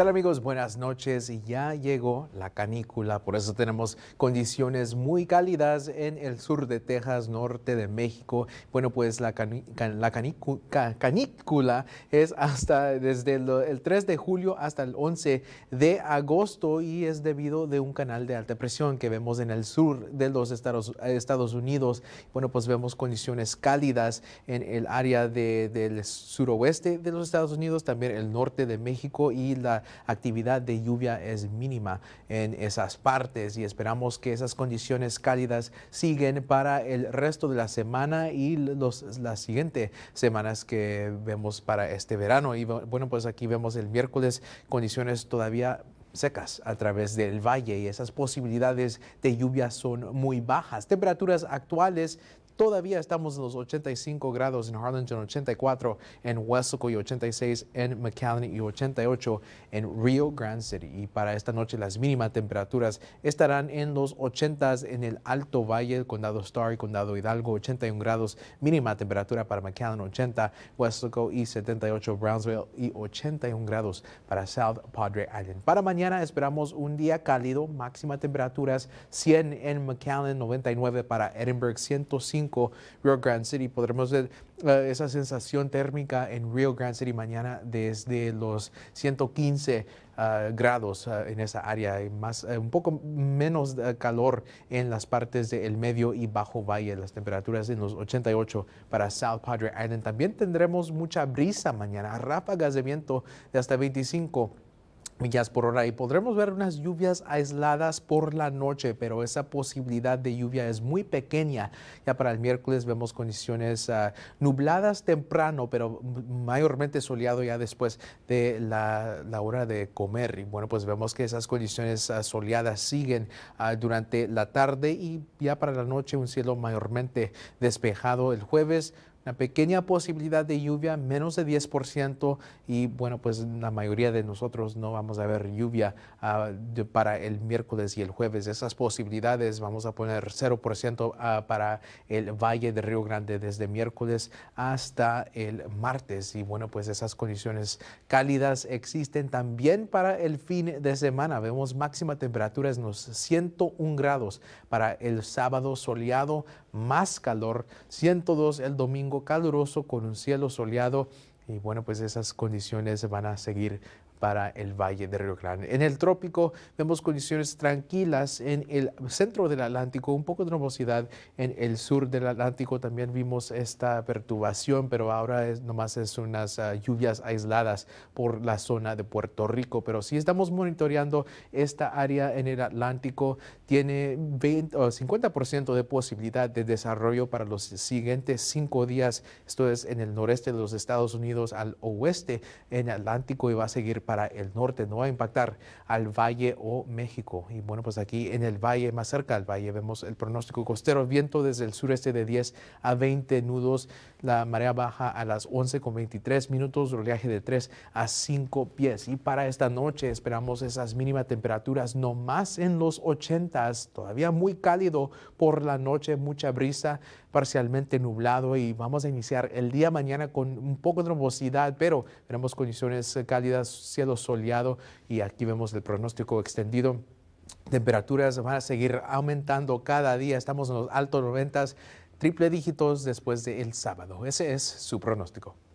Hola amigos? Buenas noches. Ya llegó la canícula, por eso tenemos condiciones muy cálidas en el sur de Texas, norte de México. Bueno, pues la, canícula es hasta desde el, 3 de julio hasta el 11 de agosto y es debido de un canal de alta presión que vemos en el sur de los Estados, Unidos. Bueno, pues vemos condiciones cálidas en el área del suroeste de los Estados Unidos, también el norte de México y la actividad de lluvia es mínima en esas partes y esperamos que esas condiciones cálidas siguen para el resto de la semana y los, las siguientes semanas que vemos para este verano. Y bueno, pues aquí vemos el miércoles condiciones todavía secas a través del valle y esas posibilidades de lluvia son muy bajas. Temperaturas actuales todavía estamos en los 85 grados en Harlingen, 84 en Wesco y 86 en McAllen y 88 en Rio Grande City. Y para esta noche las mínimas temperaturas estarán en los 80 en el Alto Valle, Condado Star y Condado Hidalgo, 81 grados mínima temperatura para McAllen, 80 Wesco y 78 Brownsville y 81 grados para South Padre Island. Para mañana mañana esperamos un día cálido, máxima temperaturas 100 en McAllen, 99 para Edinburgh, 105 Rio Grande City. Podremos ver eh, esa sensación térmica en Rio Grande City mañana desde los 115 eh, grados eh, en esa área, y más, un poco menos calor en las partes del medio y bajo valle, las temperaturas en los 88 para South Padre Island. También tendremos mucha brisa mañana, ráfagas de viento de hasta 25 millas por hora y podremos ver unas lluvias aisladas por la noche, pero esa posibilidad de lluvia es muy pequeña. Ya para el miércoles vemos condiciones ah, nubladas temprano, pero mayormente soleado ya después de la, hora de comer. Y bueno, pues vemos que esas condiciones ah, soleadas siguen ah, durante la tarde y ya para la noche un cielo mayormente despejado el jueves una pequeña posibilidad de lluvia, menos de 10%, y bueno, pues la mayoría de nosotros no vamos a ver lluvia ah, para el miércoles y el jueves. Esas posibilidades vamos a poner 0% ah, para el Valle de Río Grande desde miércoles hasta el martes. Y bueno, pues esas condiciones cálidas existen también para el fin de semana. Vemos máxima temperatura en los 101 grados para el sábado soleado, más calor, 102 el domingo caluroso con un cielo soleado y bueno, pues esas condiciones van a seguir para el Valle de Río Grande. En el trópico vemos condiciones tranquilas en el centro del Atlántico, un poco de nubosidad en el sur del Atlántico. También vimos esta perturbación, pero ahora es, nomás es unas ah, lluvias aisladas por la zona de Puerto Rico. Pero si estamos monitoreando esta área en el Atlántico, tiene 50% de posibilidad de desarrollo para los siguientes cinco días. Esto es en el noreste de los Estados Unidos al oeste en Atlántico y va a seguir para el norte, no va a impactar al valle o México. Y bueno, pues aquí en el valle, más cerca del valle, vemos el pronóstico costero, viento desde el sureste de 10 a 20 nudos, la marea baja a las 11 con 23 minutos, oleaje de 3 a 5 pies. Y para esta noche esperamos esas mínimas temperaturas no más en los 80, todavía muy cálido por la noche, mucha brisa parcialmente nublado y vamos a iniciar el día mañana con un poco de nubosidad, pero tenemos condiciones eh, cálidas, cielo soleado y aquí vemos el pronóstico extendido. Temperaturas van a seguir aumentando cada día, estamos en los altos 90, triple dígitos después del el sábado. Ese es su pronóstico.